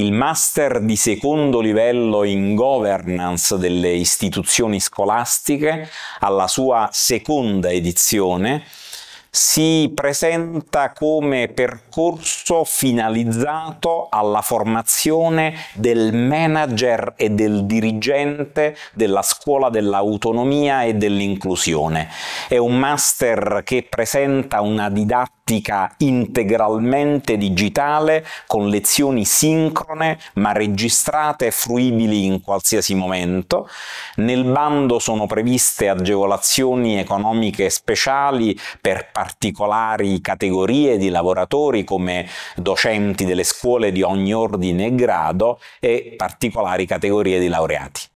il master di secondo livello in governance delle istituzioni scolastiche alla sua seconda edizione si presenta come percorso finalizzato alla formazione del manager e del dirigente della scuola dell'autonomia e dell'inclusione. È un master che presenta una didattica didattica integralmente digitale con lezioni sincrone ma registrate e fruibili in qualsiasi momento. Nel bando sono previste agevolazioni economiche speciali per particolari categorie di lavoratori come docenti delle scuole di ogni ordine e grado e particolari categorie di laureati.